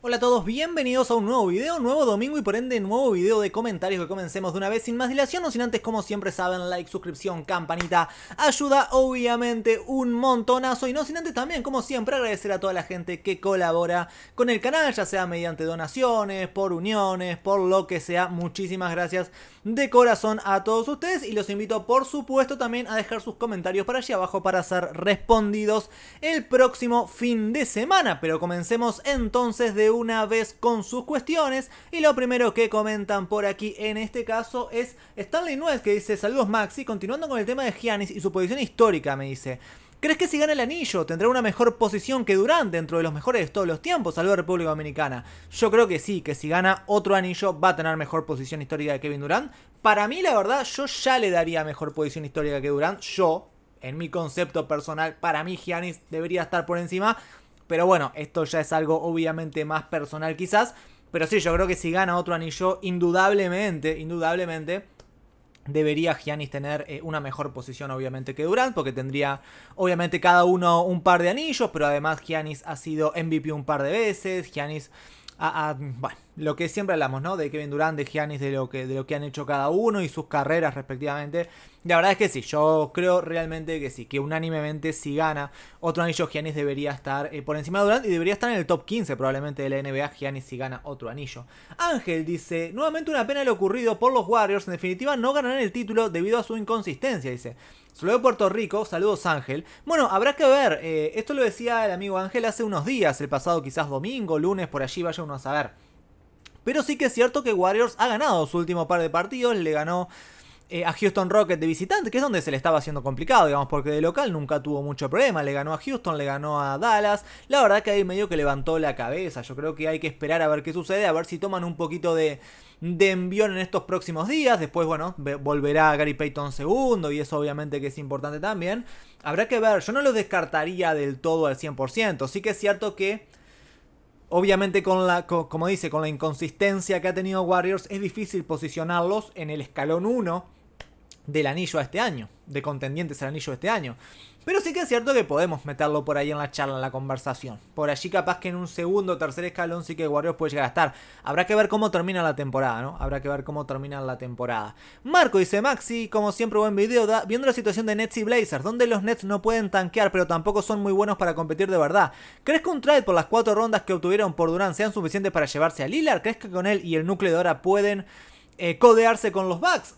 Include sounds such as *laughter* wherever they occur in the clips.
Hola a todos, bienvenidos a un nuevo video, nuevo domingo y por ende nuevo video de comentarios que comencemos de una vez sin más dilación, no sin antes como siempre saben, like, suscripción, campanita, ayuda obviamente un montonazo y no sin antes también como siempre agradecer a toda la gente que colabora con el canal, ya sea mediante donaciones, por uniones, por lo que sea, muchísimas gracias de corazón a todos ustedes y los invito por supuesto también a dejar sus comentarios para allí abajo para ser respondidos el próximo fin de semana, pero comencemos entonces de una vez con sus cuestiones. Y lo primero que comentan por aquí en este caso es Stanley Nuez que dice saludos Maxi, continuando con el tema de Giannis y su posición histórica me dice. ¿Crees que si gana el anillo tendrá una mejor posición que Durán dentro de los mejores de todos los tiempos saludos República Dominicana? Yo creo que sí, que si gana otro anillo va a tener mejor posición histórica que Kevin Durán. Para mí, la verdad, yo ya le daría mejor posición histórica que Durán. Yo, en mi concepto personal, para mí Giannis debería estar por encima pero bueno, esto ya es algo obviamente más personal quizás. Pero sí, yo creo que si gana otro anillo, indudablemente, indudablemente, debería Giannis tener eh, una mejor posición obviamente que Durant, porque tendría obviamente cada uno un par de anillos, pero además Giannis ha sido MVP un par de veces, Giannis bueno, lo que siempre hablamos, ¿no? De Kevin Durant, de Giannis, de lo, que, de lo que han hecho cada uno y sus carreras respectivamente. La verdad es que sí, yo creo realmente que sí, que unánimemente si gana otro anillo, Giannis debería estar eh, por encima de Durant y debería estar en el top 15 probablemente de la NBA, Giannis si gana otro anillo. Ángel dice, nuevamente una pena lo ocurrido por los Warriors, en definitiva no ganarán el título debido a su inconsistencia, dice. Saludos Puerto Rico, saludos Ángel. Bueno, habrá que ver, eh, esto lo decía el amigo Ángel hace unos días, el pasado quizás domingo, lunes, por allí vaya uno a saber. Pero sí que es cierto que Warriors ha ganado su último par de partidos, le ganó eh, a Houston Rocket de visitante, que es donde se le estaba haciendo complicado, digamos, porque de local nunca tuvo mucho problema. Le ganó a Houston, le ganó a Dallas. La verdad que ahí medio que levantó la cabeza. Yo creo que hay que esperar a ver qué sucede, a ver si toman un poquito de, envión en estos próximos días. Después, bueno, volverá Gary Payton segundo y eso obviamente que es importante también. Habrá que ver, yo no lo descartaría del todo al 100%. Sí que es cierto que Obviamente con la, como dice, con la inconsistencia que ha tenido Warriors es difícil posicionarlos en el escalón 1 del anillo a este año, de contendientes al anillo este año. Pero sí que es cierto que podemos meterlo por ahí en la charla, en la conversación. Por allí capaz que en un segundo o tercer escalón sí que Warriors puede llegar a estar. Habrá que ver cómo termina la temporada, ¿no? Habrá que ver cómo termina la temporada. Marco dice Maxi, como siempre buen video, viendo la situación de Nets y Blazers, donde los Nets no pueden tanquear, pero tampoco son muy buenos para competir de verdad. ¿Crees que un trade por las cuatro rondas que obtuvieron por Durán sean suficientes para llevarse a Lillard? ¿Crees que con él y el núcleo de ahora pueden eh, codearse con los Bucks?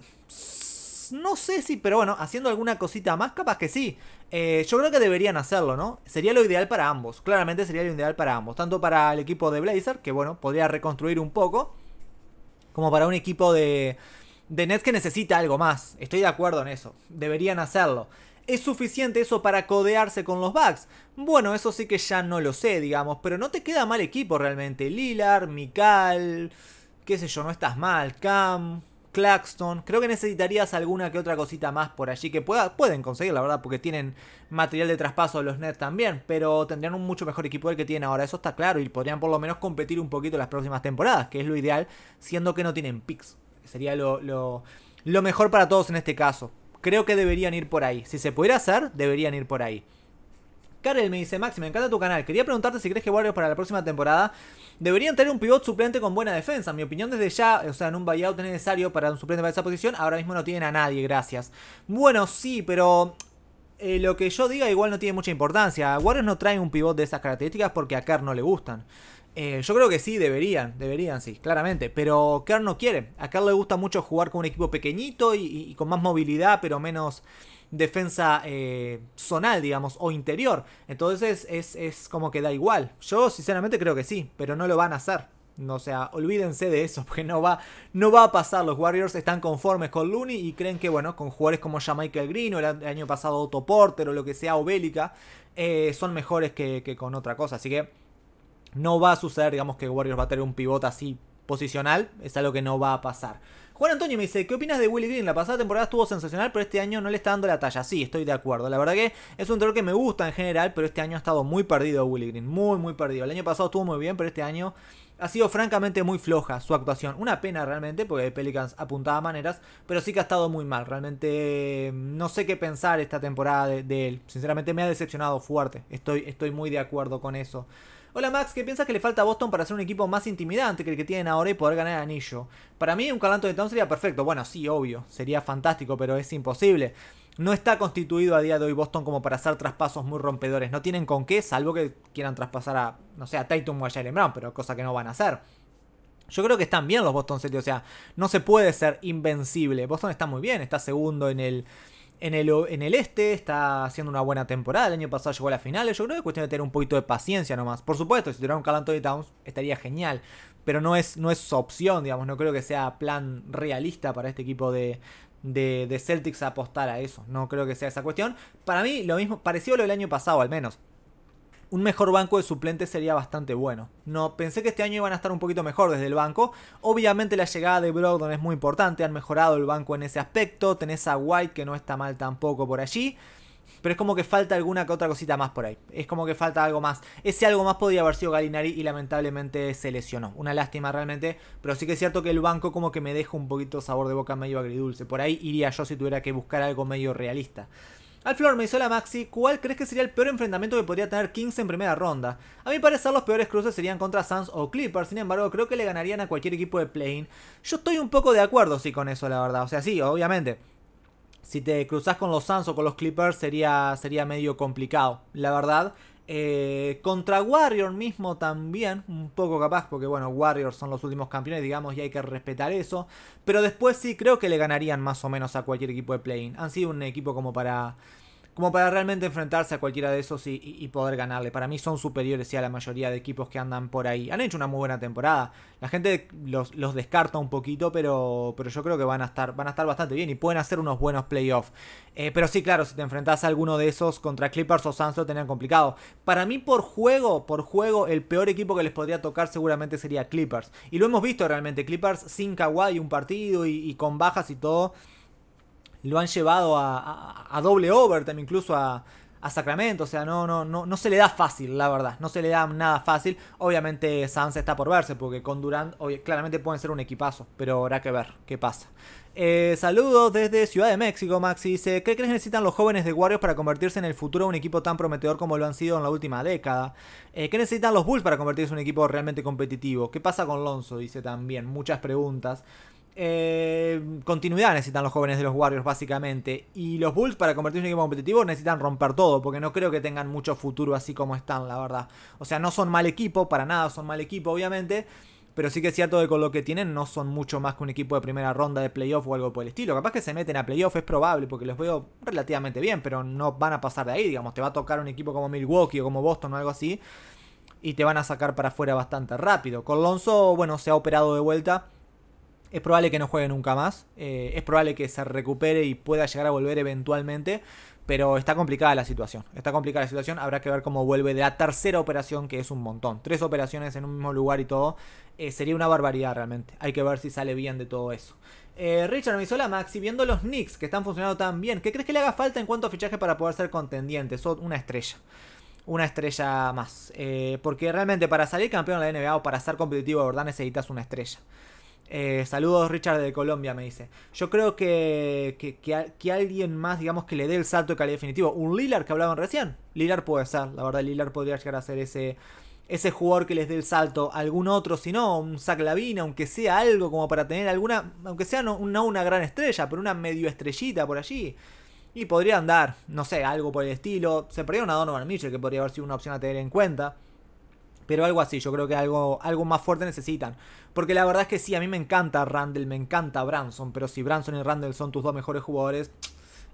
no sé si, pero bueno, haciendo alguna cosita más, capaz que sí. Eh, yo creo que deberían hacerlo, ¿no? Sería lo ideal para ambos, claramente sería lo ideal para ambos, tanto para el equipo de Blazer, que bueno, podría reconstruir un poco, como para un equipo de, de Nets que necesita algo más. Estoy de acuerdo en eso, deberían hacerlo. ¿Es suficiente eso para codearse con los bugs? Bueno, eso sí que ya no lo sé, digamos, pero no te queda mal equipo realmente. Lilar, Mikal, qué sé yo, no estás mal, Cam, Claxton. Creo que necesitarías alguna que otra cosita más por allí que puedan pueden conseguir, la verdad, porque tienen material de traspaso los Nets también, pero tendrían un mucho mejor equipo del que tienen ahora, eso está claro, y podrían por lo menos competir un poquito las próximas temporadas, que es lo ideal, siendo que no tienen picks. Sería lo mejor para todos en este caso. Creo que deberían ir por ahí. Si se pudiera hacer, deberían ir por ahí. Karel me dice, Máximo me encanta tu canal. Quería preguntarte si crees que Warriors para la próxima temporada deberían tener un pivot suplente con buena defensa. mi opinión desde ya, o sea, en un buyout es necesario para un suplente para esa posición. Ahora mismo no tienen a nadie, gracias. Bueno, sí, pero eh, lo que yo diga igual no tiene mucha importancia. Warriors no traen un pivot de esas características porque a Kerr no le gustan. Eh, yo creo que sí, deberían, deberían, sí, claramente. Pero Kerr no quiere. A Kerr le gusta mucho jugar con un equipo pequeñito y con más movilidad, pero menos defensa eh, zonal, digamos, o interior. Entonces es, es como que da igual. Yo sinceramente creo que sí, pero no lo van a hacer. No, sea, olvídense de eso, *laughs* porque no va, no va a pasar. Los Warriors están conformes con Looney y creen que, bueno, con jugadores como Michael Green o el año pasado Otto Porter o lo que sea, o Bélica, eh, son mejores que, que, con otra cosa. Así que no va a suceder, digamos, que Warriors va a tener un pivote así posicional. Es algo que no va a pasar. Juan Antonio me dice, ¿qué opinas de Willy Green? La pasada temporada estuvo sensacional, pero este año no le está dando la talla. Sí, estoy de acuerdo. La verdad que es un terror que me gusta en general, pero este año ha estado muy perdido Willy Green. Muy, muy perdido. El año pasado estuvo muy bien, pero este año ha sido francamente muy floja su actuación. Una pena realmente, porque Pelicans apuntaba maneras, pero sí que ha estado muy mal. Realmente no sé qué pensar esta temporada de, él. Sinceramente me ha decepcionado fuerte. Estoy, estoy muy de acuerdo con eso. Hola Max, ¿qué piensas que le falta a Boston para ser un equipo más intimidante que el que tienen ahora y poder ganar anillo? Para mí un calanto de Tom sería perfecto. Bueno, sí, obvio, sería fantástico, pero es imposible. No está constituido a día de hoy Boston como para hacer traspasos muy rompedores. No tienen con qué, salvo que quieran traspasar a, no sé, a Titan o a Jalen Brown, pero cosa que no van a hacer. Yo creo que están bien los Boston City, o sea, no se puede ser invencible. Boston está muy bien, está segundo en el en el, este está haciendo una buena temporada. El año pasado llegó a la final, Yo creo que es cuestión de tener un poquito de paciencia nomás. Por supuesto, si tuviera un Carl de Towns estaría genial. Pero no es, no es su opción, digamos. No creo que sea plan realista para este equipo de, de Celtics apostar a eso. No creo que sea esa cuestión. Para mí, lo mismo, pareció lo del año pasado al menos un mejor banco de suplentes sería bastante bueno. No, pensé que este año iban a estar un poquito mejor desde el banco. Obviamente la llegada de Brogdon es muy importante, han mejorado el banco en ese aspecto. Tenés a White que no está mal tampoco por allí. Pero es como que falta alguna que otra cosita más por ahí. Es como que falta algo más. Ese algo más podría haber sido Galinari y lamentablemente se lesionó. Una lástima realmente. Pero sí que es cierto que el banco como que me deja un poquito sabor de boca medio agridulce. Por ahí iría yo si tuviera que buscar algo medio realista. Al flor me hizo la Maxi, ¿cuál crees que sería el peor enfrentamiento que podría tener Kings en primera ronda? A mi parecer los peores cruces serían contra Sans o Clippers, sin embargo creo que le ganarían a cualquier equipo de play Yo estoy un poco de acuerdo sí con eso la verdad, o sea sí, obviamente. Si te cruzas con los Suns o con los Clippers sería, sería medio complicado, la verdad. Eh, contra Warrior mismo también, un poco capaz, porque bueno, Warriors son los últimos campeones, digamos, y hay que respetar eso. Pero después sí creo que le ganarían más o menos a cualquier equipo de playing. Han sido un equipo como para como para realmente enfrentarse a cualquiera de esos y, poder ganarle. Para mí son superiores a la mayoría de equipos que andan por ahí. Han hecho una muy buena temporada. La gente los, descarta un poquito, pero, pero yo creo que van a, estar, van a estar bastante bien y pueden hacer unos buenos playoffs. Eh, pero sí, claro, si te enfrentás a alguno de esos contra Clippers o Suns lo tenían complicado. Para mí por juego, por juego, el peor equipo que les podría tocar seguramente sería Clippers. Y lo hemos visto realmente, Clippers sin Kawhi un partido y con bajas y todo lo han llevado a, a, doble overtime, incluso a, a Sacramento. O sea, no, no, no, no se le da fácil, la verdad. No se le da nada fácil. Obviamente Sans está por verse, porque con Durant claramente pueden ser un equipazo, pero habrá que ver qué pasa. Eh, saludos desde Ciudad de México, Maxi. Dice, ¿qué crees necesitan los jóvenes de Warriors para convertirse en el futuro un equipo tan prometedor como lo han sido en la última década? Eh, ¿Qué necesitan los Bulls para convertirse en un equipo realmente competitivo? ¿Qué pasa con Lonzo? Dice también, muchas preguntas. Eh, continuidad necesitan los jóvenes de los Warriors, básicamente. Y los Bulls, para convertirse en un equipo competitivo, necesitan romper todo, porque no creo que tengan mucho futuro así como están, la verdad. O sea, no son mal equipo, para nada son mal equipo, obviamente. Pero sí que es cierto que con lo que tienen no son mucho más que un equipo de primera ronda de playoff o algo por el estilo. Capaz que se meten a playoff, es probable, porque los veo relativamente bien, pero no van a pasar de ahí, digamos. Te va a tocar un equipo como Milwaukee o como Boston o algo así. Y te van a sacar para afuera bastante rápido. Con Lonzo, bueno, se ha operado de vuelta es probable que no juegue nunca más, eh, es probable que se recupere y pueda llegar a volver eventualmente, pero está complicada la situación. Está complicada la situación, habrá que ver cómo vuelve de la tercera operación, que es un montón. Tres operaciones en un mismo lugar y todo, eh, sería una barbaridad realmente. Hay que ver si sale bien de todo eso. Eh, Richard me hizo la Maxi, viendo los Knicks que están funcionando tan bien, ¿qué crees que le haga falta en cuanto a fichaje para poder ser contendiente? Son una estrella una estrella más. porque realmente para salir campeón de la NBA o para ser competitivo, verdad, necesitas una estrella. Eh, saludos Richard de Colombia, me dice. Yo creo que, que, alguien más, digamos, que le dé el salto de calidad definitivo. Un Lilar que hablaban recién. Lilar puede ser, la verdad, Lilar podría llegar a ser ese, ese jugador que les dé el salto. Algún otro, si no, un Zach aunque sea algo como para tener alguna, aunque sea no, una gran estrella, pero una medio estrellita por allí. Y podrían dar, no sé, algo por el estilo. Se perdió una Donovan Mitchell, que podría haber sido una opción a tener en cuenta. Pero algo así, yo creo que algo, algo más fuerte necesitan. Porque la verdad es que sí, a mí me encanta Randall, me encanta Branson. Pero si Branson y Randall son tus dos mejores jugadores,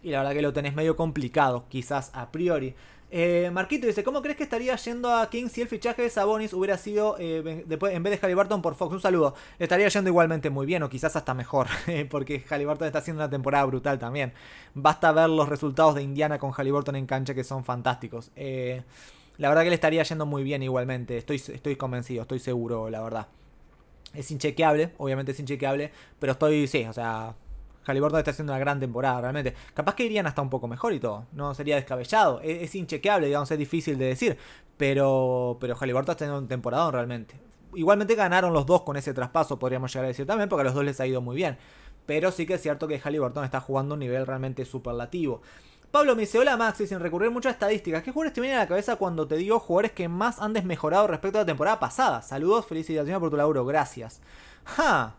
y la verdad que lo tenés medio complicado, quizás a priori. Eh, Marquito dice, ¿cómo crees que estaría yendo a King si el fichaje de Sabonis hubiera sido eh, después, en vez de Halliburton por Fox? Un saludo. estaría yendo igualmente muy bien o quizás hasta mejor, *laughs* eh, porque Halliburton está haciendo una temporada brutal también. Basta ver los resultados de Indiana con Halliburton en cancha que son fantásticos. Eh, la verdad que le estaría yendo muy bien igualmente. Estoy, estoy convencido, estoy seguro, la verdad. Es inchequeable, obviamente es inchequeable, pero estoy, sí, o sea, Halliburton está haciendo una gran temporada, realmente. Capaz que irían hasta un poco mejor y todo. No sería descabellado. E, es, inchequeable, digamos, es difícil de decir. Pero, pero Halliburton está tenido un temporada, realmente. Igualmente ganaron los dos con ese traspaso, podríamos llegar a decir también, porque a los dos les ha ido muy bien. Pero sí que es cierto que Halliburton está jugando a un nivel realmente superlativo. Pablo me dice, hola Maxi, sin recurrir a estadísticas. ¿Qué jugadores te vienen a la cabeza cuando te digo jugadores que más han desmejorado respecto a la temporada pasada? Saludos, felicitaciones por tu laburo, gracias. Ja.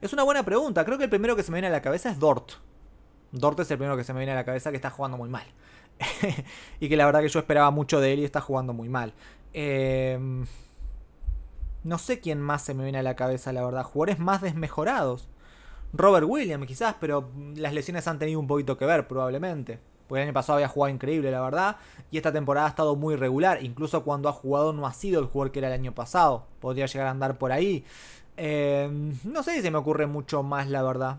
Es una buena pregunta. Creo que el primero que se me viene a la cabeza es Dort. Dort es el primero que se me viene a la cabeza que está jugando muy mal. *laughs* y que la verdad que yo esperaba mucho de él y está jugando muy mal. Em, no sé quién más se me viene a la cabeza, la verdad. Jugadores más desmejorados. Robert Williams quizás, pero mm, las lesiones han tenido un poquito que ver probablemente. Porque el año pasado había jugado increíble, la verdad. Y esta temporada ha estado muy regular. Incluso cuando ha jugado no ha sido el jugador que era el año pasado. Podría llegar a andar por ahí. Em, no sé si se me ocurre mucho más, la verdad.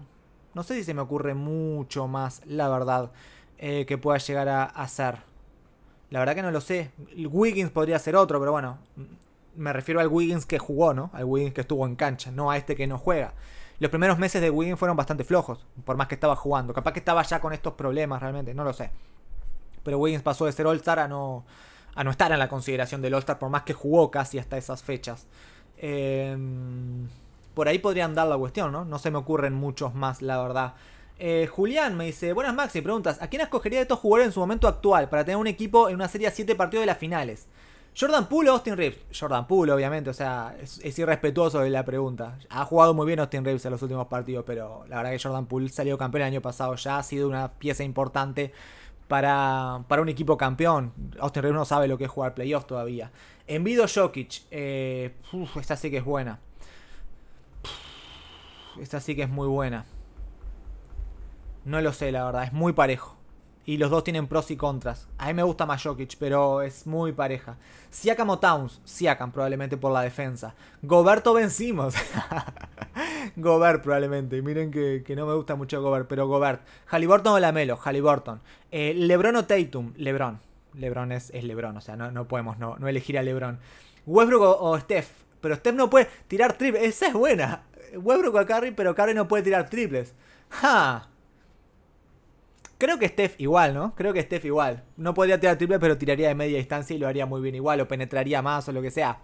No sé si se me ocurre mucho más, la verdad, eh, que pueda llegar a hacer. La verdad que no lo sé. Wiggins podría ser otro, pero bueno. Mm, me refiero al Wiggins que jugó, ¿no? Al Wiggins que estuvo en cancha, no a este que no juega. Los primeros meses de Wiggins fueron bastante flojos, por más que estaba jugando. Capaz que estaba ya con estos problemas realmente, no lo sé. Pero Wiggins pasó de ser All-Star a no, a no estar en la consideración del All-Star, por más que jugó casi hasta esas fechas. Em, por ahí podrían dar la cuestión, ¿no? No se me ocurren muchos más, la verdad. Eh, Julián me dice, buenas Maxi, preguntas, ¿a quién escogería de estos jugadores en su momento actual para tener un equipo en una serie a 7 partidos de las finales? Jordan Poole o Austin Reeves. Jordan Poole, obviamente, o sea, es, irrespetuoso de la pregunta. Ha jugado muy bien Austin Reeves en los últimos partidos, pero la verdad que Jordan Poole salió campeón el año pasado, ya ha sido una pieza importante para, un equipo campeón. Austin Reeves no sabe lo que es jugar playoffs todavía. Envido Jokic, eh, esta sí que es buena. Esta sí que es muy buena. No lo sé, la verdad, es muy parejo y los dos tienen pros y contras. A mí me gusta más pero es muy pareja. Siakam o Towns, Siakam probablemente por la defensa. Goberto vencimos. *laughs* Gobert probablemente. Miren que, no me gusta mucho Gobert, pero Gobert. Halliburton o Lamelo, Halliburton. Eh, Lebron o Tatum, Lebron. Lebron es, es Lebron, o sea, no, no podemos no, elegir a Lebron. Westbrook o, Steph, pero Steph no puede tirar triples. Esa es buena. Westbrook o Curry, pero Curry no puede tirar triples. ¡Ja! Creo que Steph igual, ¿no? Creo que Steph igual. No podría tirar triple, pero tiraría de media distancia y lo haría muy bien igual, o penetraría más o lo que sea.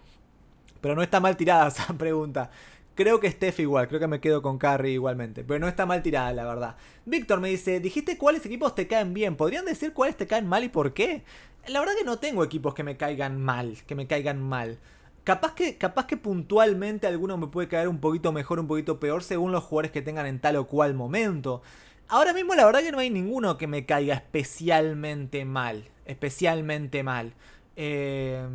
Pero no está mal tirada *laughs* esa pregunta. Creo que Steph igual, creo que me quedo con Carrie igualmente. Pero no está mal tirada, la verdad. Víctor me dice, dijiste cuáles equipos te caen bien. ¿Podrían decir cuáles te caen mal y por qué? La verdad que no tengo equipos que me caigan mal, que me caigan mal. Capaz que, capaz que puntualmente alguno me puede caer un poquito mejor, un poquito peor, según los jugadores que tengan en tal o cual momento. Ahora mismo la verdad que no hay ninguno que me caiga especialmente mal. Especialmente mal. Eh,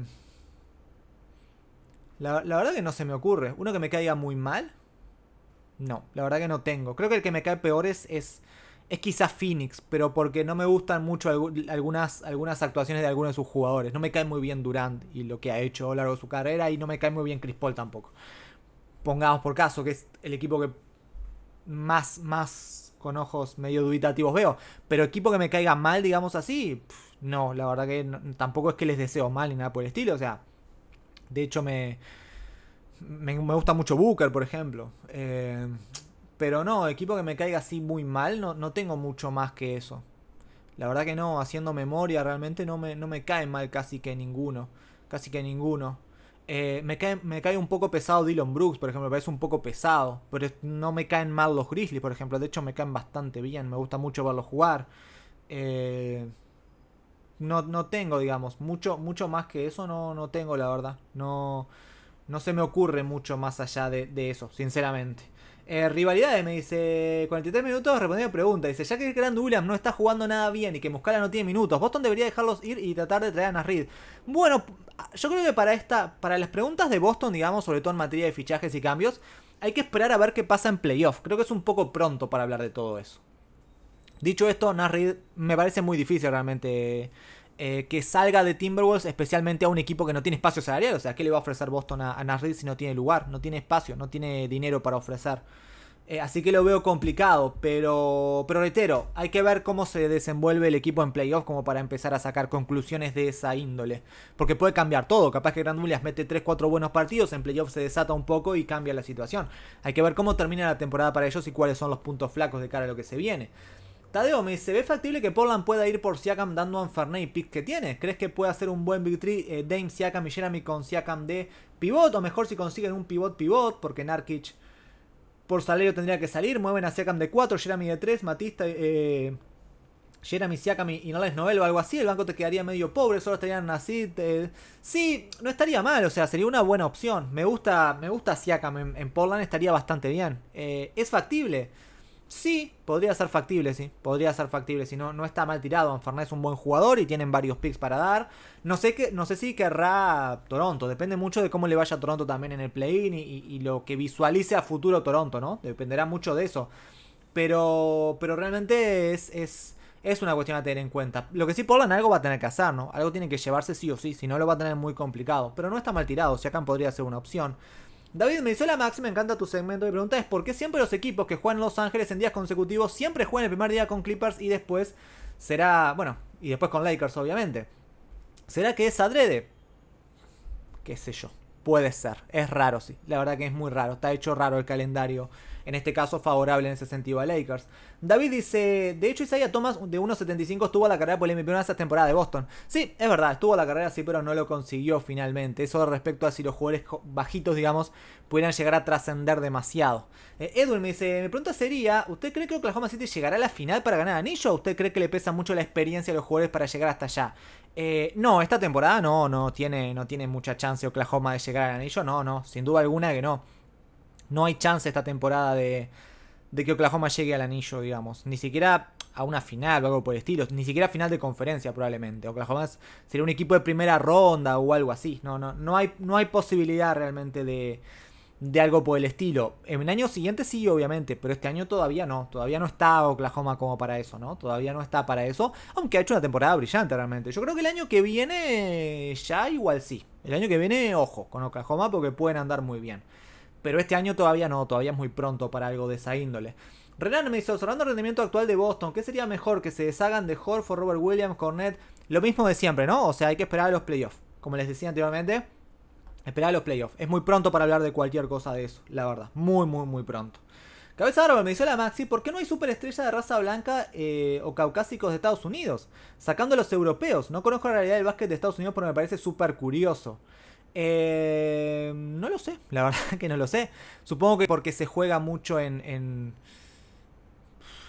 la, verdad que no se me ocurre. ¿Uno que me caiga muy mal? No, la verdad que no tengo. Creo que el que me cae peor es, es, quizás Phoenix, pero porque no me gustan mucho algunas, algunas actuaciones de algunos de sus jugadores. No me cae muy bien Durant y lo que ha hecho a lo largo de su carrera y no me cae muy bien Chris Paul tampoco. Pongamos por caso que es el equipo que más, más con ojos medio dubitativos veo. Pero equipo que me caiga mal, digamos así, no, la verdad que tampoco es que les deseo mal ni nada por el estilo. O sea, de hecho me, me, gusta mucho Booker, por ejemplo. Eh, pero no, equipo que me caiga así muy mal, no, no tengo mucho más que eso. La verdad que no, haciendo memoria realmente no me, no me cae mal casi que ninguno. Casi que ninguno. Eh, me, cae, un poco pesado Dylan Brooks, por ejemplo, me parece un poco pesado, pero no me caen mal los Grizzlies, por ejemplo, de hecho me caen bastante bien, me gusta mucho verlos jugar. Eh, no, no, tengo, digamos, mucho, mucho más que eso, no, no tengo, la verdad. No, no se me ocurre mucho más allá de, eso, sinceramente. Eh, rivalidades, me dice 43 minutos respondiendo pregunta. Dice, ya que Grand Williams no está jugando nada bien y que Muscala no tiene minutos, Boston debería dejarlos ir y tratar de traer a Nasrid. Bueno, yo creo que para esta, para las preguntas de Boston, digamos, sobre todo en materia de fichajes y cambios, hay que esperar a ver qué pasa en playoff. Creo que es un poco pronto para hablar de todo eso. Dicho esto, Nasrid me parece muy difícil realmente eh, que salga de Timberwolves, especialmente a un equipo que no tiene espacio salarial. O sea, ¿qué le va a ofrecer Boston a, a si no tiene lugar, no tiene espacio, no tiene dinero para ofrecer? Eh, así que lo veo complicado, pero, pero reitero, hay que ver cómo se desenvuelve el equipo en playoffs como para empezar a sacar conclusiones de esa índole. Porque puede cambiar todo, capaz que Gran mete 3-4 buenos partidos, en playoff se desata un poco y cambia la situación. Hay que ver cómo termina la temporada para ellos y cuáles son los puntos flacos de cara a lo que se viene. Tadeo me dice, ¿ve factible que Portland pueda ir por Siakam dando a Fernet pick que tiene? ¿Crees que puede hacer un buen victory eh, Dame Siakam y Jeremy con Siakam de pivot? O mejor si consiguen un pivot pivot, porque Narkic por salario tendría que salir. Mueven a Siakam de 4, Jeremy de 3, Matista. Eh, Jeremy Siakam y es Noel o algo así. El banco te quedaría medio pobre. Solo estarían así. sí, no estaría mal. O sea, sería una buena opción. Me gusta, me gusta Siakam en, Portland. Estaría bastante bien. Eh, es factible. Sí, podría ser factible, sí. Podría ser factible, si no, no está mal tirado. Fernández es un buen jugador y tienen varios picks para dar. No sé, que, no sé si querrá Toronto. Depende mucho de cómo le vaya a Toronto también en el play-in y, lo que visualice a futuro Toronto, ¿no? Dependerá mucho de eso. Pero, pero realmente es, es, una cuestión a tener en cuenta. Lo que sí, porlan algo va a tener que hacer, ¿no? Algo tiene que llevarse sí o sí, si no lo va a tener muy complicado. Pero no está mal tirado, si acá podría ser una opción. David me la Max, me encanta tu segmento de pregunta. Es por qué siempre los equipos que juegan Los Ángeles en días consecutivos siempre juegan el primer día con Clippers y después será. Bueno, y después con Lakers, obviamente. ¿Será que es adrede? ¿Qué sé yo? Puede ser. Es raro, sí. La verdad que es muy raro. Está hecho raro el calendario en este caso favorable en ese sentido a Lakers. David dice, de hecho Isaiah Thomas de 1.75 estuvo a la carrera por el MVP 1 de esa de Boston. Sí, es verdad, estuvo a la carrera sí, pero no lo consiguió finalmente. Eso respecto a si los jugadores bajitos, digamos, pudieran llegar a trascender demasiado. Eh, Edwin me dice, mi pregunta sería, ¿usted cree que Oklahoma City llegará a la final para ganar anillo o usted cree que le pesa mucho la experiencia de los jugadores para llegar hasta allá? Eh, no, esta temporada no, no tiene, no tiene mucha chance Oklahoma de llegar al anillo, no, no, sin duda alguna que no. No hay chance esta temporada de, que Oklahoma llegue al anillo, digamos. Ni siquiera a una final o algo por el estilo. Ni siquiera final de conferencia probablemente. Oklahoma sería un equipo de primera ronda o algo así. No, no, no hay, no hay posibilidad realmente de, de algo por el estilo. En el año siguiente sí, obviamente, pero este año todavía no. Todavía no está Oklahoma como para eso, ¿no? Todavía no está para eso. Aunque ha hecho una temporada brillante realmente. Yo creo que el año que viene ya igual sí. El año que viene, ojo, con Oklahoma porque pueden andar muy bien. Pero este año todavía no, todavía es muy pronto para algo de esa índole. Renan me dice, observando el rendimiento actual de Boston, ¿qué sería mejor que se deshagan de Horford, Robert Williams, Cornet? Lo mismo de siempre, ¿no? O sea, hay que esperar a los playoffs. Como les decía anteriormente, esperar a los playoffs. Es muy pronto para hablar de cualquier cosa de eso, la verdad. Muy, muy, muy pronto. Cabeza Árbol me dice la Maxi, ¿por qué no hay superestrella de raza blanca eh, o caucásicos de Estados Unidos? Sacando a los europeos. No conozco la realidad del básquet de Estados Unidos, pero me parece súper curioso. Eh, no lo sé, la *laughs* verdad que no lo sé. Supongo que porque se juega mucho en,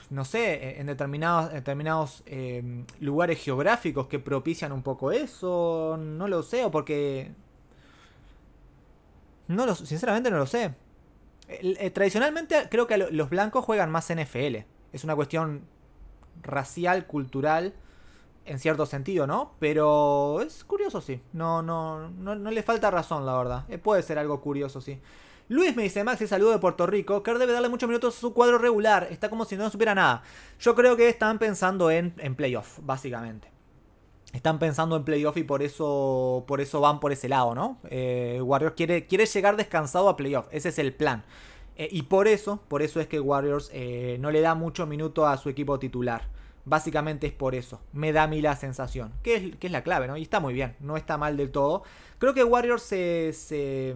no sé, en determinados, determinados em, lugares geográficos que propician un poco eso, no lo sé, o porque... No sinceramente no lo sé. Eh, tradicionalmente creo que los blancos juegan más NFL. Es una cuestión racial, cultural en cierto sentido, ¿no? Pero es curioso, sí. No, no, no, le falta razón, la verdad. Eh, puede ser algo curioso, sí. Luis me dice, Maxi, saludo de Puerto Rico. Kerr debe darle muchos minutos a su cuadro regular. Está como si no supiera nada. Yo creo que están pensando en, en playoff, básicamente. Están pensando en playoff y por eso, por eso van por ese lado, ¿no? Eh, Warriors quiere, quiere llegar descansado a playoff. Ese es el plan. Eh, y por eso, por eso es que Warriors no le da mucho minuto a su equipo titular. Básicamente es por eso. Me da a mí la sensación. Que es, la clave, ¿no? Y está muy bien. No está mal del todo. Creo que Warriors se,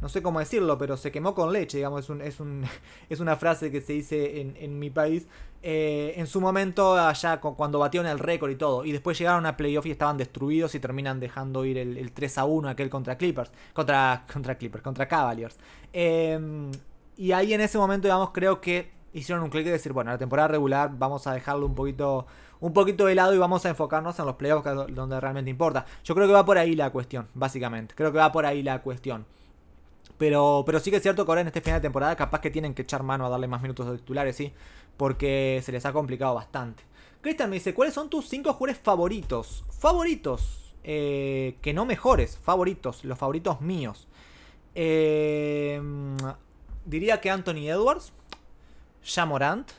no sé cómo decirlo, pero se quemó con leche, digamos, es, un, es, *laughs* una frase que se dice en, mi país. Eh, en su momento, allá cuando batieron el récord y todo, y después llegaron a playoff y estaban destruidos y terminan dejando ir el, 3 a 1 aquel contra Clippers, contra, contra Clippers, contra Cavaliers. Em, y ahí en ese momento, digamos, creo que hicieron un clic de decir, bueno, la temporada regular vamos a dejarlo un poquito, un poquito de lado y vamos a enfocarnos en los playoffs donde realmente importa. Yo creo que va por ahí la cuestión, básicamente. Creo que va por ahí la cuestión. Pero, pero sí que es cierto que ahora en este final de temporada capaz que tienen que echar mano a darle más minutos de titulares, sí. Porque se les ha complicado bastante. Cristian me dice, ¿cuáles son tus 5 jugadores favoritos? Favoritos. Eh, que no mejores. Favoritos. Los favoritos míos. Eh, diría que Anthony Edwards Jamorant,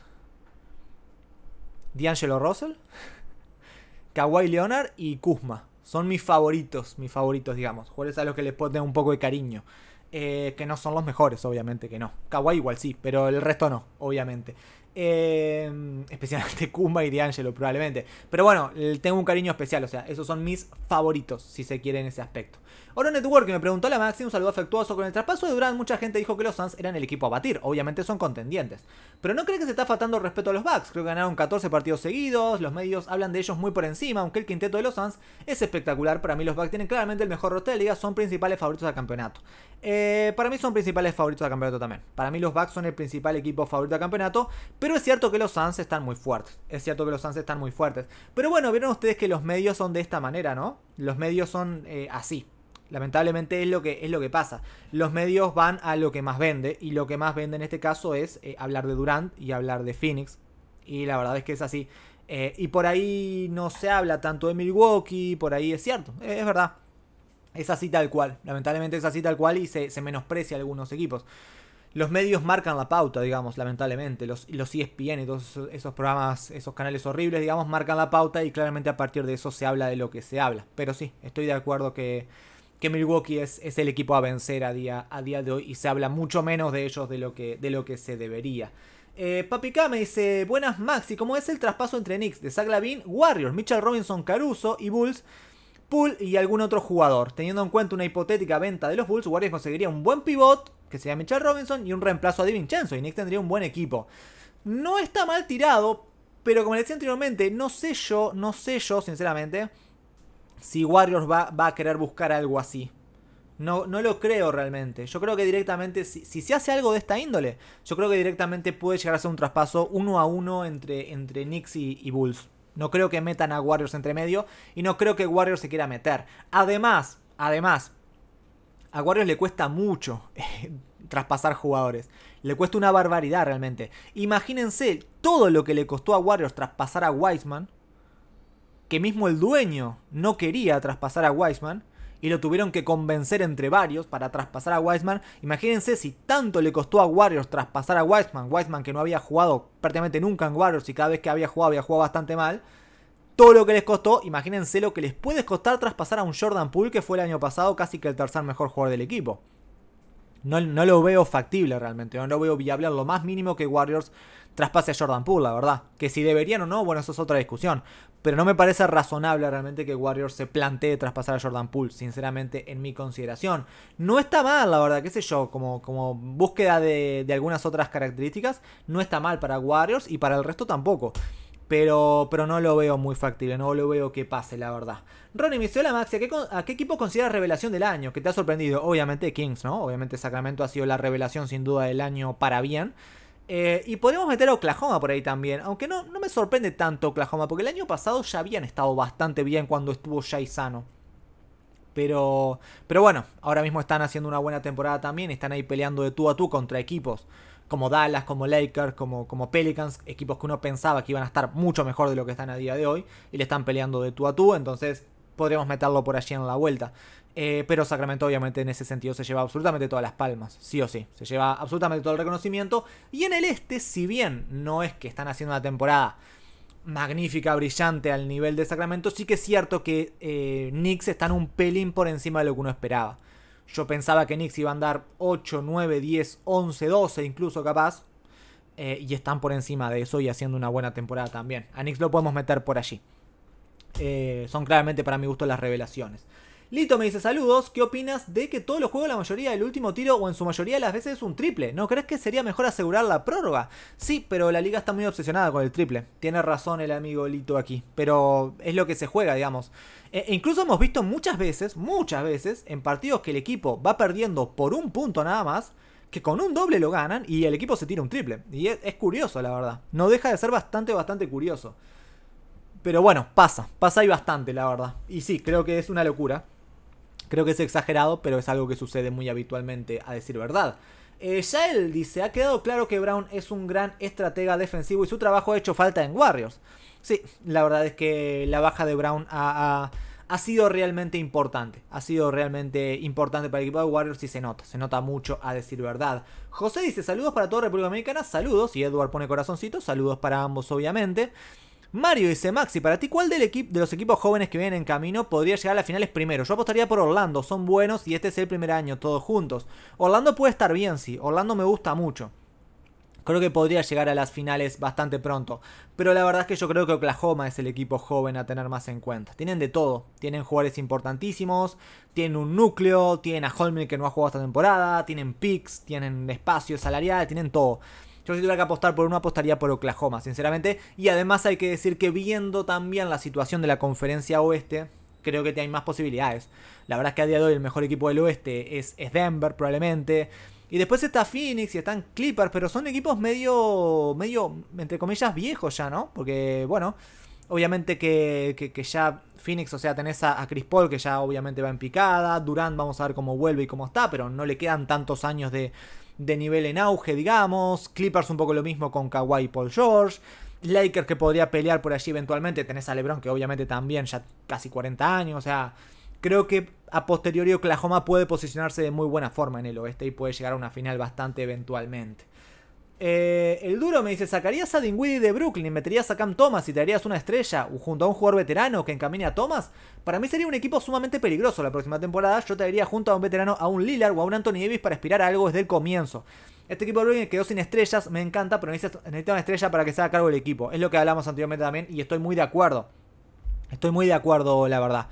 D'Angelo Russell, *laughs* Kawhi Leonard y Kuzma. Son mis favoritos, mis favoritos, digamos. Jugadores a los que les puedo tener un poco de cariño. Eh, que no son los mejores, obviamente que no. Kawhi igual sí, pero el resto no, obviamente. Eh, especialmente *laughs* Kuzma y D'Angelo, probablemente. Pero bueno, tengo un cariño especial, o sea, esos son mis favoritos, si se quiere en ese aspecto. Oro Network me preguntó la Maxi, un saludo afectuoso. Con el traspaso de Durant, mucha gente dijo que los Suns eran el equipo a batir. Obviamente son contendientes. Pero no cree que se está faltando respeto a los Bucks. Creo que ganaron 14 partidos seguidos. Los medios hablan de ellos muy por encima, aunque el quinteto de los Suns es espectacular. Para mí los Bucks tienen claramente el mejor roster de liga. Son principales favoritos al campeonato. Eh, para mí son principales favoritos al campeonato también. Para mí los Bucks son el principal equipo favorito al campeonato. Pero es cierto que los Suns están muy fuertes. Es cierto que los Suns están muy fuertes. Pero bueno, vieron ustedes que los medios son de esta manera, ¿no? Los medios son eh, así. Lamentablemente es lo que, es lo que pasa. Los medios van a lo que más vende y lo que más vende en este caso es eh, hablar de Durant y hablar de Phoenix. Y la verdad es que es así. Eh, y por ahí no se habla tanto de Milwaukee, por ahí es cierto, es verdad. Es así tal cual, lamentablemente es así tal cual y se, menosprecia algunos equipos. Los medios marcan la pauta, digamos, lamentablemente. Los, los ESPN y todos esos programas, esos canales horribles, digamos, marcan la pauta y claramente a partir de eso se habla de lo que se habla. Pero sí, estoy de acuerdo que que Milwaukee es, el equipo a vencer a día, a día de hoy y se habla mucho menos de ellos de lo que, de lo que se debería. Eh, Papi K me dice, buenas Maxi, ¿cómo es el traspaso entre Knicks de Zach Warriors, Mitchell Robinson, Caruso y Bulls, Pool y algún otro jugador? Teniendo en cuenta una hipotética venta de los Bulls, Warriors conseguiría un buen pivot, que sería Mitchell Robinson, y un reemplazo a DiVincenzo, y Knicks tendría un buen equipo. No está mal tirado, pero como le decía anteriormente, no sé yo, no sé yo, sinceramente, si Warriors va, a querer buscar algo así. No, no lo creo realmente. Yo creo que directamente, si, si, se hace algo de esta índole, yo creo que directamente puede llegar a ser un traspaso uno a uno entre, entre Knicks y, Bulls. No creo que metan a Warriors entre medio y no creo que Warriors se quiera meter. Además, además, a Warriors le cuesta mucho eh, *laughs* traspasar jugadores. Le cuesta una barbaridad realmente. Imagínense todo lo que le costó a Warriors traspasar a Wiseman que mismo el dueño no quería traspasar a Wiseman y lo tuvieron que convencer entre varios para traspasar a Wiseman. Imagínense si tanto le costó a Warriors traspasar a Wiseman, Wiseman que no había jugado prácticamente nunca en Warriors y cada vez que había jugado había jugado bastante mal. Todo lo que les costó, imagínense lo que les puede costar traspasar a un Jordan Poole que fue el año pasado casi que el tercer mejor jugador del equipo. No, lo veo factible realmente, no lo veo viable lo más mínimo que Warriors traspase a Jordan Poole, la verdad. Que si deberían o no, bueno, eso es otra discusión. Pero no me parece razonable realmente que Warriors se plantee traspasar a Jordan Poole, sinceramente, en mi consideración. No está mal, la verdad, qué sé yo, como, como búsqueda de, de algunas otras características, no está mal para Warriors y para el resto tampoco. Pero, pero no lo veo muy factible, no lo veo que pase, la verdad. Ronnie me dice, ¿a qué, qué equipo consideras revelación del año? Que te ha sorprendido. Obviamente Kings, ¿no? Obviamente Sacramento ha sido la revelación sin duda del año para bien. Eh, y podemos meter a Oklahoma por ahí también. Aunque no, me sorprende tanto Oklahoma, porque el año pasado ya habían estado bastante bien cuando estuvo y sano. Pero, pero bueno, ahora mismo están haciendo una buena temporada también. Están ahí peleando de tú a tú contra equipos como Dallas, como Lakers, como, como Pelicans, equipos que uno pensaba que iban a estar mucho mejor de lo que están a día de hoy y le están peleando de tú a tú, entonces podríamos meterlo por allí en la vuelta. Eh, pero Sacramento obviamente en ese sentido se lleva absolutamente todas las palmas, sí o sí, se lleva absolutamente todo el reconocimiento. Y en el este, si bien no es que están haciendo una temporada magnífica, brillante al nivel de Sacramento, sí que es cierto que eh, Knicks están un pelín por encima de lo que uno esperaba. Yo pensaba que Knicks iba a andar 8, 9, 10, 11, 12 incluso capaz. Eh, y están por encima de eso y haciendo una buena temporada también. A Knicks lo podemos meter por allí. Eh, son claramente para mi gusto las revelaciones. Lito me dice saludos, ¿qué opinas de que todos los juegos la mayoría del último tiro o en su mayoría de las veces es un triple? ¿No crees que sería mejor asegurar la prórroga? Sí, pero la liga está muy obsesionada con el triple. Tiene razón el amigo Lito aquí, pero es lo que se juega, digamos. E, e incluso hemos visto muchas veces, muchas veces, en partidos que el equipo va perdiendo por un punto nada más, que con un doble lo ganan y el equipo se tira un triple. Y es, es curioso, la verdad. No deja de ser bastante, bastante curioso. Pero bueno, pasa, pasa y bastante, la verdad. Y sí, creo que es una locura. Creo que es exagerado, pero es algo que sucede muy habitualmente, a decir verdad. Eh, Yael dice, ha quedado claro que Brown es un gran estratega defensivo y su trabajo ha hecho falta en Warriors. Sí, la verdad es que la baja de Brown ha, sido realmente importante. Ha sido realmente importante para el equipo de Warriors y se nota, se nota mucho a decir verdad. José dice, saludos para toda República Americana, saludos. Y Edward pone corazoncito, saludos para ambos obviamente. Mario dice, Maxi, ¿para ti cuál del equipo de los equipos jóvenes que vienen en camino podría llegar a las finales primero? Yo apostaría por Orlando, son buenos y este es el primer año, todos juntos. Orlando puede estar bien, sí, Orlando me gusta mucho. Creo que podría llegar a las finales bastante pronto. Pero la verdad es que yo creo que Oklahoma es el equipo joven a tener más en cuenta. Tienen de todo. Tienen jugadores importantísimos. Tienen un núcleo. Tienen a Holmes que no ha jugado esta temporada. Tienen picks. Tienen espacio salarial. Tienen todo. Yo si tuviera que apostar por una apostaría por Oklahoma, sinceramente. Y además hay que decir que viendo también la situación de la conferencia oeste, creo que hay más posibilidades. La verdad es que a día de hoy el mejor equipo del oeste es, Denver, probablemente. Y después está Phoenix y están Clippers, pero son equipos medio, medio, entre comillas, viejos ya, ¿no? Porque, bueno, obviamente que, ya Phoenix, o sea, tenés a, a, Chris Paul que ya obviamente va en picada, Durant vamos a ver cómo vuelve y cómo está, pero no le quedan tantos años de, de nivel en auge, digamos. Clippers un poco lo mismo con Kawhi y Paul George. Lakers que podría pelear por allí eventualmente. Tenés a LeBron que obviamente también ya casi 40 años. O sea, creo que a posteriori Oklahoma puede posicionarse de muy buena forma en el oeste y puede llegar a una final bastante eventualmente. Eh, el duro me dice, ¿sacarías a Dingwiddie de Brooklyn, meterías a Cam Thomas y te harías una estrella junto a un jugador veterano que encamine a Thomas? Para mí sería un equipo sumamente peligroso la próxima temporada. Yo te haría junto a un veterano, a un Lillard o a un Anthony Davis para aspirar a algo desde el comienzo. Este equipo de Brooklyn quedó sin estrellas, me encanta, pero necesita una estrella para que se haga cargo del equipo. Es lo que hablamos anteriormente también y estoy muy de acuerdo. Estoy muy de acuerdo, la verdad.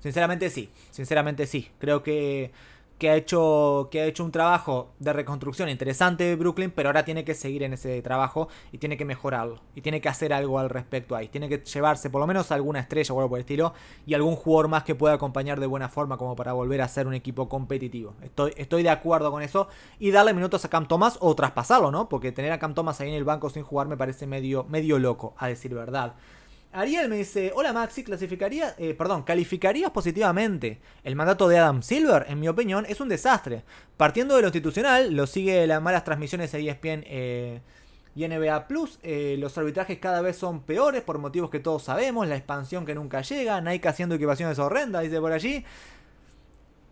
Sinceramente sí, sinceramente sí. Creo que que ha hecho que ha hecho un trabajo de reconstrucción interesante de Brooklyn, pero ahora tiene que seguir en ese trabajo y tiene que mejorarlo y tiene que hacer algo al respecto ahí. Tiene que llevarse por lo menos alguna estrella o algo por el estilo y algún jugador más que pueda acompañar de buena forma como para volver a ser un equipo competitivo. Estoy, estoy de acuerdo con eso y darle minutos a Cam Thomas o traspasarlo, ¿no? Porque tener a Cam Thomas ahí en el banco sin jugar me parece medio medio loco, a decir verdad. Ariel me dice, hola Maxi, clasificaría, eh, perdón, calificarías positivamente. El mandato de Adam Silver, en mi opinión, es un desastre. Partiendo de lo institucional, lo sigue las malas transmisiones de ESPN eh, y NBA Plus. Eh, los arbitrajes cada vez son peores por motivos que todos sabemos. La expansión que nunca llega. Nike haciendo equipaciones horrendas, dice por allí.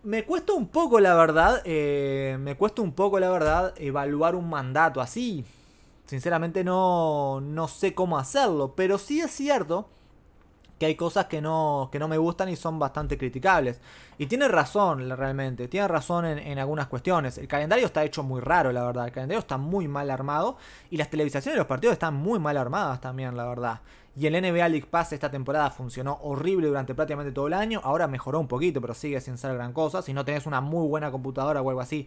Me cuesta un poco, la verdad, me cuesta un poco, la verdad, evaluar un mandato así. Sinceramente no, sé cómo hacerlo, pero sí es cierto que hay cosas que no, que no me gustan y son bastante criticables. Y tiene razón realmente, tiene razón en, en, algunas cuestiones. El calendario está hecho muy raro, la verdad. El calendario está muy mal armado y las televisaciones de los partidos están muy mal armadas también, la verdad. Y el NBA League Pass esta temporada funcionó horrible durante prácticamente todo el año. Ahora mejoró un poquito, pero sigue sin ser gran cosa. Si no tenés una muy buena computadora o algo así,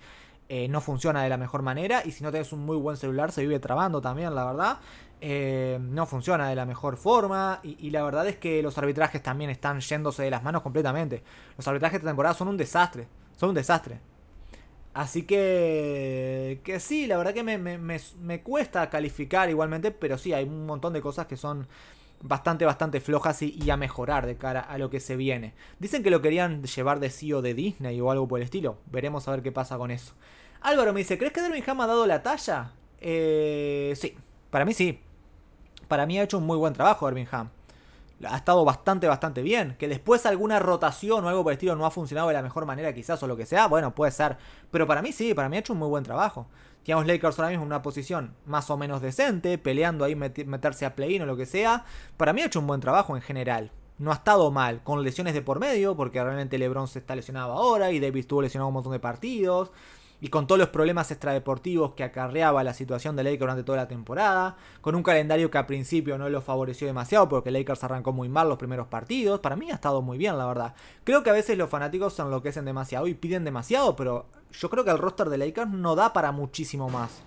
eh, no funciona de la mejor manera. Y si no tienes un muy buen celular, se vive trabando también, la verdad. Eh, no funciona de la mejor forma. Y, la verdad es que los arbitrajes también están yéndose de las manos completamente. Los arbitrajes de temporada son un desastre. Son un desastre. Así que. Que sí, la verdad que me, cuesta calificar igualmente. Pero sí, hay un montón de cosas que son bastante, bastante flojas y, y, a mejorar de cara a lo que se viene. Dicen que lo querían llevar de CEO de Disney o algo por el estilo. Veremos a ver qué pasa con eso. Álvaro me dice, ¿crees que Ham ha dado la talla? Eh, sí, para mí sí. Para mí ha hecho un muy buen trabajo Ham. Ha estado bastante, bastante bien. Que después alguna rotación o algo por el estilo no ha funcionado de la mejor manera quizás o lo que sea, bueno, puede ser. Pero para mí sí, para mí ha hecho un muy buen trabajo. Digamos, Lakers ahora mismo en una posición más o menos decente, peleando ahí, meterse a play-in o lo que sea. Para mí ha hecho un buen trabajo en general no ha estado mal, con lesiones de por medio, porque realmente LeBron se está lesionado ahora y Davis estuvo lesionado un montón de partidos y con todos los problemas extradeportivos que acarreaba la situación de Lakers durante toda la temporada, con un calendario que al principio no lo favoreció demasiado porque Lakers arrancó muy mal los primeros partidos, para mí ha estado muy bien la verdad. Creo que a veces los fanáticos se enloquecen demasiado y piden demasiado, pero yo creo que el roster de Lakers no da para muchísimo más.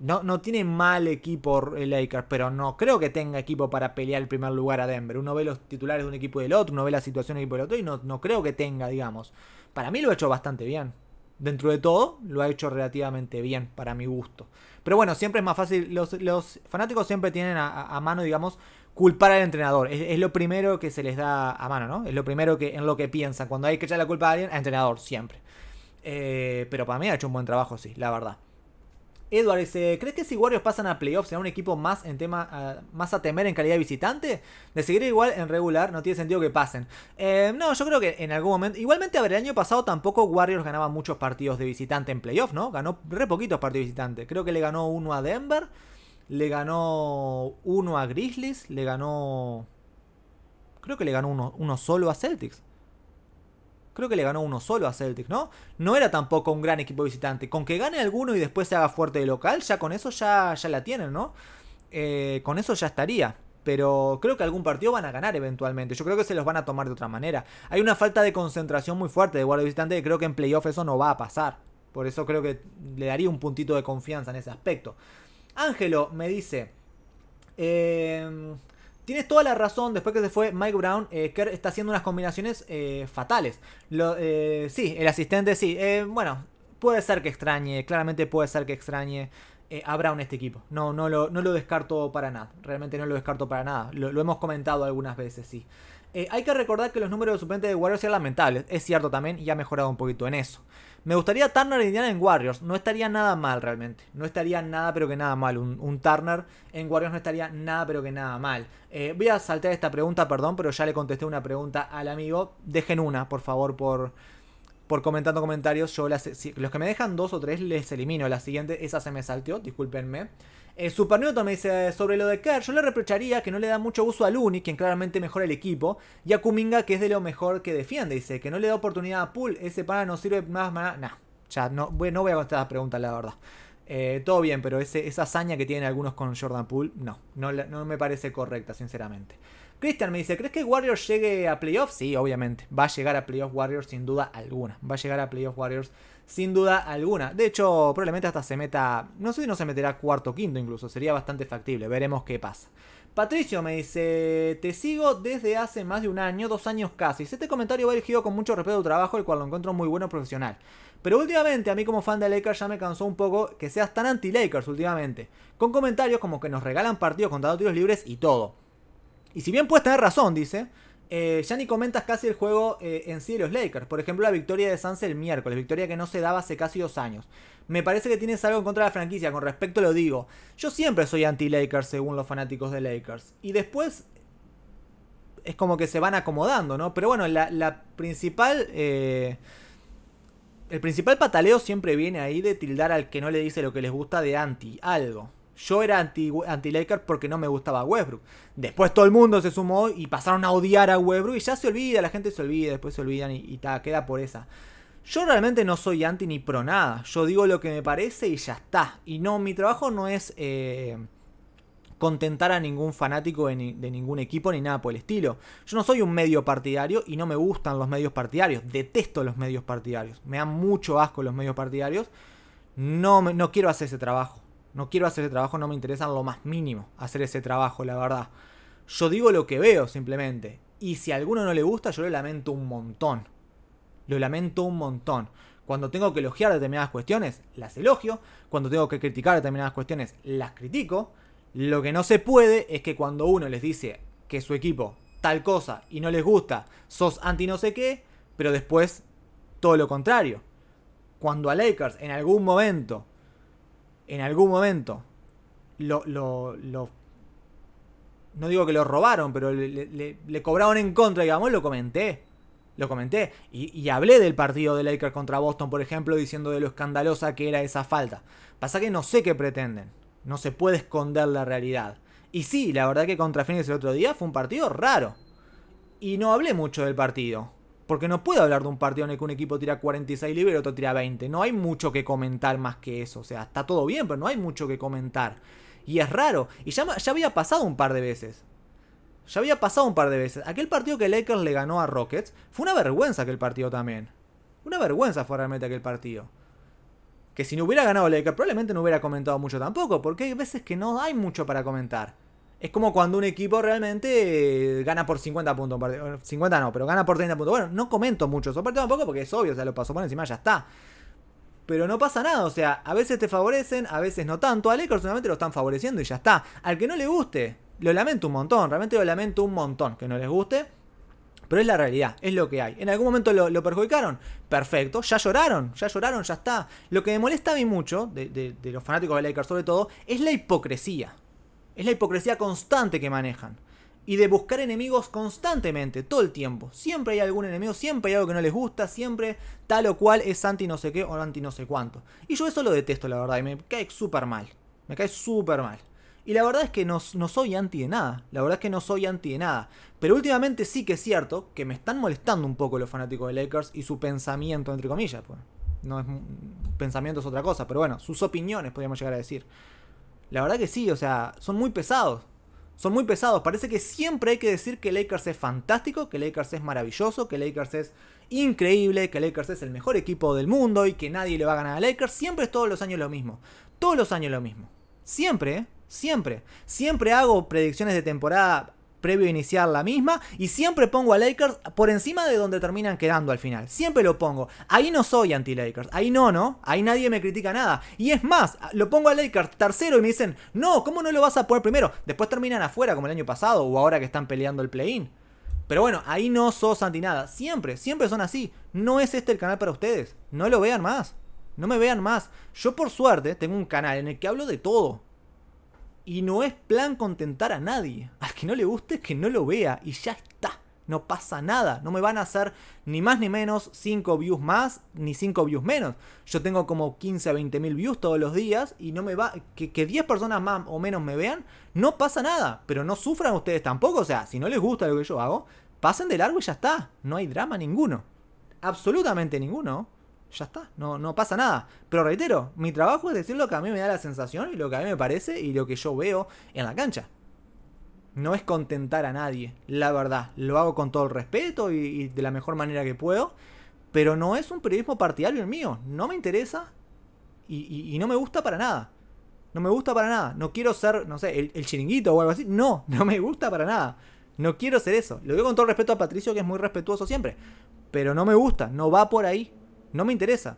No, no, tiene mal equipo Lakers, pero no creo que tenga equipo para pelear el primer lugar a Denver. Uno ve los titulares de un equipo y del otro, uno ve la situación del equipo del otro y no, creo que tenga, digamos. Para mí lo ha hecho bastante bien dentro de todo, lo ha hecho relativamente bien para mi gusto. Pero bueno, siempre es más fácil, los, fanáticos siempre tienen a, mano, digamos, culpar al entrenador. Es, lo primero que se les da a mano, ¿no? Es lo primero que, en lo que piensan. Cuando hay que echar la culpa a alguien, al entrenador, siempre. Eh, pero para mí ha hecho un buen trabajo, sí, la verdad. Edward dice, ¿crees que si Warriors pasan a playoffs será un equipo más en tema más a temer en calidad de visitante? De seguir igual en regular no tiene sentido que pasen. Eh, no, yo creo que en algún momento... Igualmente, a ver, el año pasado tampoco Warriors ganaba muchos partidos de visitante en playoffs, ¿no? Ganó re poquitos partidos de visitante. Creo que le ganó uno a Denver, le ganó uno a Grizzlies, le ganó... Creo que le ganó uno solo a Celtics. Creo que le ganó uno solo a Celtic, ¿no? No era tampoco un gran equipo visitante. Con que gane alguno y después se haga fuerte de local, ya con eso ya, ya la tienen, ¿no? Eh, con eso ya estaría. Pero creo que algún partido van a ganar eventualmente. Yo creo que se los van a tomar de otra manera. Hay una falta de concentración muy fuerte de guardia visitante creo que en playoff eso no va a pasar. Por eso creo que le daría un puntito de confianza en ese aspecto. Ángelo me dice... Eh, Tienes toda la razón, después que se fue Mike Brown, eh, Kerr está haciendo unas combinaciones eh, fatales. Eh, sí, el asistente, sí. bueno, puede ser que extrañe, claramente puede ser que extrañe a Brown este equipo. No, no lo, descarto para nada. Realmente no lo descarto para nada. Lo, hemos comentado algunas veces, sí. hay que recordar que los números de suplentes de Warriors eran lamentables. Es cierto también y ha mejorado un poquito en eso. Me gustaría Turner Indiana en Warriors. No estaría nada mal realmente. No estaría nada pero que nada mal. Un, Turner en Warriors no estaría nada pero que nada mal. Eh, voy a saltar esta pregunta, perdón, pero ya le contesté una pregunta al amigo. Dejen una, por favor, por, por comentando comentarios. Yo los que me dejan dos o tres les elimino. La siguiente, esa se me salteó, discúlpenme. Eh, Super me dice, sobre lo de Kerr, yo le reprocharía que no le da mucho uso a Luni, quien claramente mejora el equipo, y a Kuminga, que es de lo mejor que defiende, dice, que no le da oportunidad a Pool, ese pana no sirve más, más ya no, voy, no voy a contestar la pregunta, la verdad. Eh, todo bien, pero esa hazaña que tienen algunos con Jordan pool no, no me parece correcta, sinceramente. Christian me dice, ¿crees que Warriors llegue a playoffs? Sí, obviamente. Va a llegar a playoffs Warriors sin duda alguna. Va a llegar a playoffs Warriors sin duda alguna. De hecho, probablemente hasta se meta, no sé si no se meterá cuarto o quinto incluso. Sería bastante factible. Veremos qué pasa. Patricio me dice, te sigo desde hace más de un año, dos años casi. Este comentario va dirigido con mucho respeto a tu trabajo, el cual lo encuentro muy bueno profesional. Pero últimamente, a mí como fan de Lakers ya me cansó un poco que seas tan anti-Lakers últimamente. Con comentarios como que nos regalan partidos con tiros libres y todo. Y si bien puedes tener razón, dice, eh, ya ni comentas casi el juego eh, en sí de los Lakers. Por ejemplo, la victoria de Sanz el miércoles, victoria que no se daba hace casi dos años. Me parece que tienes algo en contra de la franquicia, con respecto lo digo. Yo siempre soy anti-Lakers según los fanáticos de Lakers. Y después es como que se van acomodando, ¿no? Pero bueno, la, principal... Eh, el principal pataleo siempre viene ahí de tildar al que no le dice lo que les gusta de anti, algo. Yo era anti-Lakers porque no me gustaba Westbrook. Después todo el mundo se sumó y pasaron a odiar a Westbrook y ya se olvida, la gente se olvida, después se olvidan y, queda por esa. Yo realmente no soy anti ni pro nada. Yo digo lo que me parece y ya está. Y no, mi trabajo no es eh, contentar a ningún fanático de, ningún equipo ni nada por el estilo. Yo no soy un medio partidario y no me gustan los medios partidarios. Detesto los medios partidarios. Me dan mucho asco los medios partidarios. No, no quiero hacer ese trabajo. No quiero hacer ese trabajo, no me interesa lo más mínimo hacer ese trabajo, la verdad. Yo digo lo que veo simplemente. Y si a alguno no le gusta, yo lo lamento un montón. Lo lamento un montón. Cuando tengo que elogiar determinadas cuestiones, las elogio. Cuando tengo que criticar determinadas cuestiones, las critico. Lo que no se puede es que cuando uno les dice que su equipo tal cosa y no les gusta, sos anti no sé qué, pero después todo lo contrario. Cuando a Lakers en algún momento en algún momento lo, lo, lo no digo que lo robaron, pero le, le, cobraron en contra, digamos, lo comenté. Lo comenté. Y, y, hablé del partido de Lakers contra Boston, por ejemplo, diciendo de lo escandalosa que era esa falta. Pasa que no sé qué pretenden. No se puede esconder la realidad. Y sí, la verdad que contra Phoenix el otro día fue un partido raro. Y no hablé mucho del partido. Porque no puedo hablar de un partido en el que un equipo tira 46 libres y otro tira 20. No hay mucho que comentar más que eso. O sea, está todo bien, pero no hay mucho que comentar. Y es raro. Y ya, había pasado un par de veces. Ya había pasado un par de veces. Aquel partido que Lakers le ganó a Rockets fue una vergüenza aquel partido también. Una vergüenza fue realmente aquel partido. Que si no hubiera ganado Lakers probablemente no hubiera comentado mucho tampoco, porque hay veces que no hay mucho para comentar. Es como cuando un equipo realmente eh, gana por 50 puntos. 50 eh, no, pero gana por 30 puntos. Bueno, no comento mucho eso, un tampoco porque es obvio, o sea, lo pasó por encima ya está. Pero no pasa nada, o sea, a veces te favorecen, a veces no tanto. A Lakers solamente lo están favoreciendo y ya está. Al que no le guste, lo lamento un montón, realmente lo lamento un montón que no les guste. Pero es la realidad, es lo que hay. ¿En algún momento lo, perjudicaron? Perfecto, ya lloraron, ya lloraron, ya está. Lo que me molesta a mí mucho, de, de los fanáticos de Lakers sobre todo, es la hipocresía. Es la hipocresía constante que manejan. Y de buscar enemigos constantemente, todo el tiempo. Siempre hay algún enemigo, siempre hay algo que no les gusta, siempre tal o cual es anti no sé qué o anti no sé cuánto. Y yo eso lo detesto, la verdad, y me cae súper mal. Me cae súper mal. Y la verdad es que no, soy anti de nada. La verdad es que no soy anti de nada. Pero últimamente sí que es cierto que me están molestando un poco los fanáticos de Lakers y su pensamiento, entre comillas. Pues. No es, pensamiento es otra cosa, pero bueno, sus opiniones podríamos llegar a decir. La verdad que sí, o sea, son muy pesados. Son muy pesados. Parece que siempre hay que decir que Lakers es fantástico, que Lakers es maravilloso, que Lakers es increíble, que Lakers es el mejor equipo del mundo y que nadie le va a ganar a Lakers. Siempre es todos los años lo mismo. Todos los años lo mismo. Siempre, ¿eh? siempre. Siempre hago predicciones de temporada previo a iniciar la misma. Y siempre pongo a Lakers por encima de donde terminan quedando al final. Siempre lo pongo. Ahí no soy anti-Lakers. Ahí no, no. Ahí nadie me critica nada. Y es más, lo pongo a Lakers tercero y me dicen, no, ¿cómo no lo vas a poner primero? Después terminan afuera como el año pasado o ahora que están peleando el play-in. Pero bueno, ahí no sos anti nada. Siempre, siempre son así. No es este el canal para ustedes. No lo vean más. No me vean más. Yo por suerte tengo un canal en el que hablo de todo y no es plan contentar a nadie. Al que no le guste, que no lo vea. Y ya está. No pasa nada. No me van a hacer ni más ni menos 5 views más, ni 5 views menos. Yo tengo como 15 a 20 mil views todos los días. Y no me va. Que, que 10 personas más o menos me vean, no pasa nada. Pero no sufran ustedes tampoco. O sea, si no les gusta lo que yo hago, pasen de largo y ya está. No hay drama ninguno. Absolutamente ninguno ya está, no, no pasa nada. Pero reitero, mi trabajo es decir lo que a mí me da la sensación y lo que a mí me parece y lo que yo veo en la cancha. No es contentar a nadie, la verdad. Lo hago con todo el respeto y, de la mejor manera que puedo. Pero no es un periodismo partidario el mío. No me interesa y, no me gusta para nada. No me gusta para nada. No quiero ser, no sé, el, el chiringuito o algo así. No, no me gusta para nada. No quiero ser eso. Lo digo con todo el respeto a Patricio, que es muy respetuoso siempre. Pero no me gusta, no va por ahí no me interesa.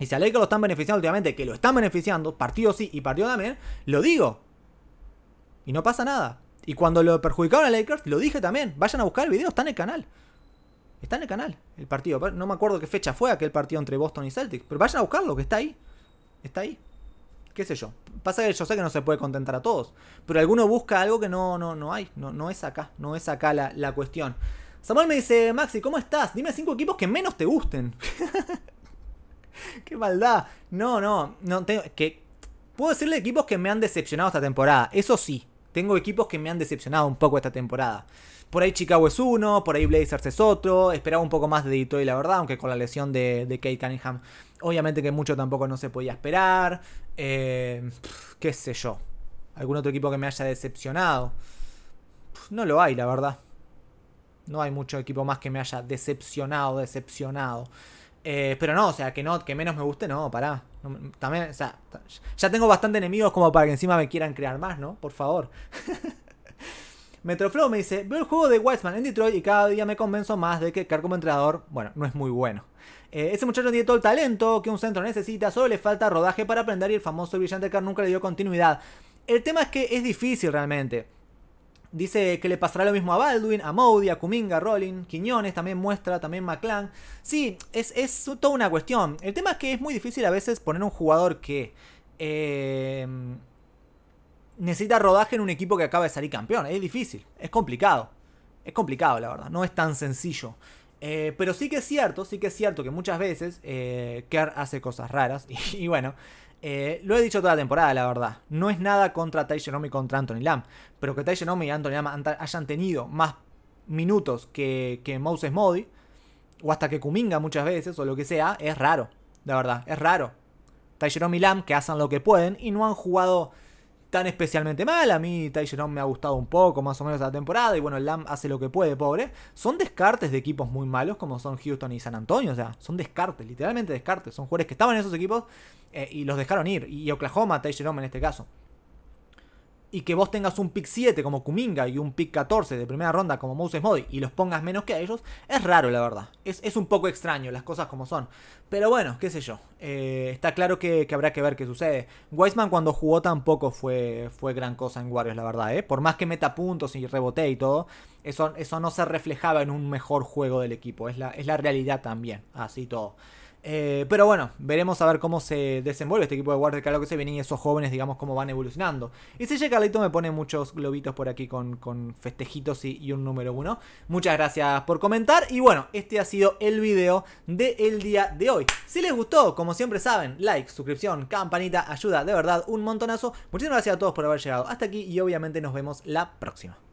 Y si a Lakers lo están beneficiando últimamente, que lo están beneficiando, partido sí y partido también, lo digo. Y no pasa nada. Y cuando lo perjudicaron a Lakers, lo dije también. Vayan a buscar el video, está en el canal. Está en el canal, el partido. No me acuerdo qué fecha fue aquel partido entre Boston y Celtic Pero vayan a buscarlo, que está ahí. Está ahí. Qué sé yo. Pasa que yo sé que no se puede contentar a todos. Pero alguno busca algo que no, no, no hay. No, no es acá. No es acá la, la cuestión. Samuel me dice, Maxi, ¿cómo estás? Dime cinco equipos que menos te gusten. *laughs* Qué maldad. No, no, no tengo que puedo decirle equipos que me han decepcionado esta temporada. Eso sí, tengo equipos que me han decepcionado un poco esta temporada. Por ahí Chicago es uno, por ahí Blazers es otro. Esperaba un poco más de Detroit, la verdad, aunque con la lesión de, de Kate Cunningham, obviamente que mucho tampoco no se podía esperar. Eh, qué sé yo. ¿Algún otro equipo que me haya decepcionado? No lo hay, la verdad. No hay mucho equipo más que me haya decepcionado, decepcionado. Eh, pero no, o sea, que no, que menos me guste, no, pará. también, o sea, ya tengo bastante enemigos como para que encima me quieran crear más, ¿no? Por favor. *laughs* Metroflow me dice, veo el juego de Wiseman en Detroit y cada día me convenzo más de que Carr como entrenador, bueno, no es muy bueno. Eh, ese muchacho tiene todo el talento que un centro necesita, solo le falta rodaje para aprender y el famoso brillante car nunca le dio continuidad. El tema es que es difícil realmente. Dice que le pasará lo mismo a Baldwin, a Modi, a Kuminga, Rowling, Quiñones, también muestra, también McClan. Sí, es, toda una cuestión. El tema es que es muy difícil a veces poner un jugador que em, necesita rodaje en un equipo que acaba de salir campeón. Es difícil, es complicado. Es complicado, la verdad, no es tan sencillo. Eh, pero sí que es cierto, sí que es cierto que muchas veces eh, Kerr hace cosas raras. *laughs* y bueno, eh, lo he dicho toda la temporada, la verdad. No es nada contra Tai y contra Anthony Lam Pero que Tai y Anthony Lam hayan tenido más minutos que, que Moses Modi, o hasta que Kuminga muchas veces, o lo que sea, es raro. La verdad, es raro. Tai Jerome y Lam que hacen lo que pueden y no han jugado tan especialmente mal. A mí Ty Jerome me ha gustado un poco más o menos la temporada. Y bueno, Lam hace lo que puede, pobre. Son descartes de equipos muy malos como son Houston y San Antonio. O sea, son descartes, literalmente descartes. Son jugadores que estaban en esos equipos eh, y los dejaron ir. Y Oklahoma, Ty en este caso y que vos tengas un pick 7 como Kuminga y un pick 14 de primera ronda como Moses Modi y los pongas menos que a ellos, es raro la verdad. Es, un poco extraño las cosas como son. Pero bueno, qué sé yo. Eh, está claro que, habrá que ver qué sucede. Wiseman cuando jugó tampoco fue, fue gran cosa en Warriors, la verdad. ¿eh? Por más que meta puntos y rebote y todo, eso, eso no se reflejaba en un mejor juego del equipo. Es la, es la realidad también. Así todo. Eh, pero bueno, veremos a ver cómo se desenvuelve este equipo de Warriors, claro que se viene y esos jóvenes, digamos, cómo van evolucionando. Y llega Carlito me pone muchos globitos por aquí con, festejitos y, un número uno. Muchas gracias por comentar. Y bueno, este ha sido el video del el día de hoy. Si les gustó, como siempre saben, like, suscripción, campanita, ayuda de verdad un montonazo. Muchísimas gracias a todos por haber llegado hasta aquí y obviamente nos vemos la próxima.